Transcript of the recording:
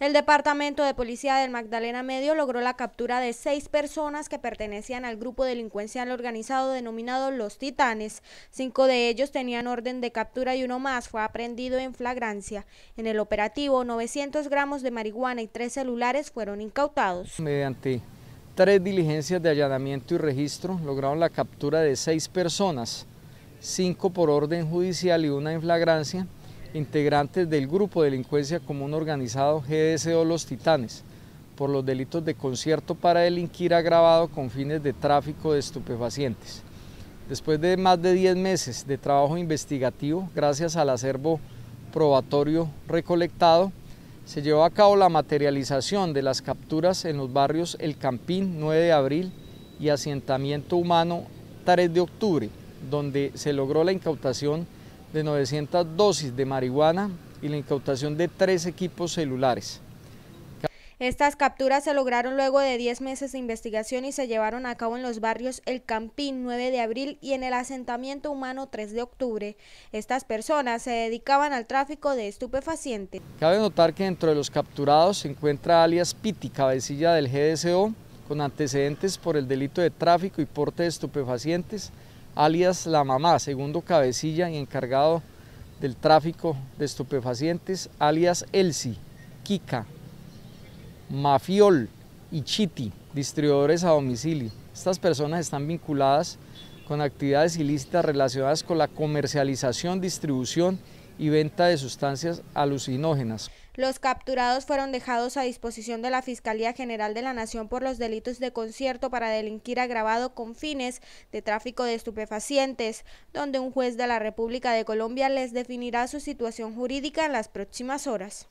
El Departamento de Policía del Magdalena Medio logró la captura de seis personas que pertenecían al grupo delincuencial organizado denominado Los Titanes. Cinco de ellos tenían orden de captura y uno más fue aprendido en flagrancia. En el operativo, 900 gramos de marihuana y tres celulares fueron incautados. Mediante tres diligencias de allanamiento y registro lograron la captura de seis personas, cinco por orden judicial y una en flagrancia integrantes del Grupo Delincuencia Común Organizado GDSO Los Titanes por los delitos de concierto para delinquir agravado con fines de tráfico de estupefacientes. Después de más de 10 meses de trabajo investigativo, gracias al acervo probatorio recolectado, se llevó a cabo la materialización de las capturas en los barrios El Campín 9 de abril y Asentamiento Humano 3 de octubre, donde se logró la incautación de 900 dosis de marihuana y la incautación de tres equipos celulares. Estas capturas se lograron luego de 10 meses de investigación y se llevaron a cabo en los barrios El Campín 9 de abril y en el asentamiento humano 3 de octubre. Estas personas se dedicaban al tráfico de estupefacientes. Cabe notar que dentro de los capturados se encuentra alias Piti, cabecilla del GDSO, con antecedentes por el delito de tráfico y porte de estupefacientes, alias La Mamá, segundo cabecilla y encargado del tráfico de estupefacientes, alias Elsi, Kika, Mafiol y Chiti, distribuidores a domicilio. Estas personas están vinculadas con actividades ilícitas relacionadas con la comercialización, distribución y venta de sustancias alucinógenas. Los capturados fueron dejados a disposición de la Fiscalía General de la Nación por los delitos de concierto para delinquir agravado con fines de tráfico de estupefacientes, donde un juez de la República de Colombia les definirá su situación jurídica en las próximas horas.